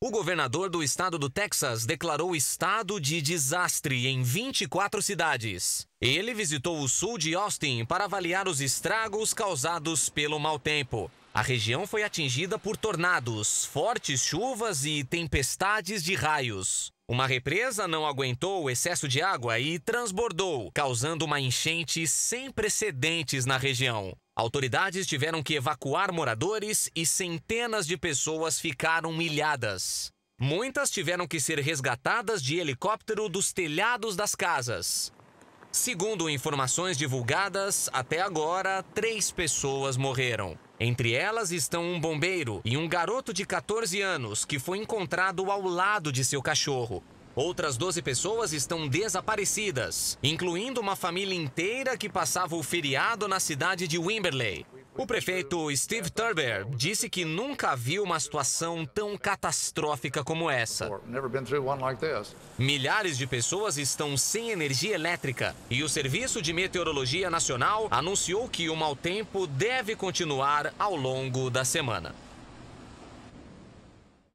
O governador do estado do Texas declarou estado de desastre em 24 cidades. Ele visitou o sul de Austin para avaliar os estragos causados pelo mau tempo. A região foi atingida por tornados, fortes chuvas e tempestades de raios. Uma represa não aguentou o excesso de água e transbordou, causando uma enchente sem precedentes na região. Autoridades tiveram que evacuar moradores e centenas de pessoas ficaram milhadas. Muitas tiveram que ser resgatadas de helicóptero dos telhados das casas. Segundo informações divulgadas, até agora, três pessoas morreram. Entre elas estão um bombeiro e um garoto de 14 anos que foi encontrado ao lado de seu cachorro. Outras 12 pessoas estão desaparecidas, incluindo uma família inteira que passava o feriado na cidade de Wimberley. O prefeito Steve Turber disse que nunca viu uma situação tão catastrófica como essa. Milhares de pessoas estão sem energia elétrica e o Serviço de Meteorologia Nacional anunciou que o mau tempo deve continuar ao longo da semana.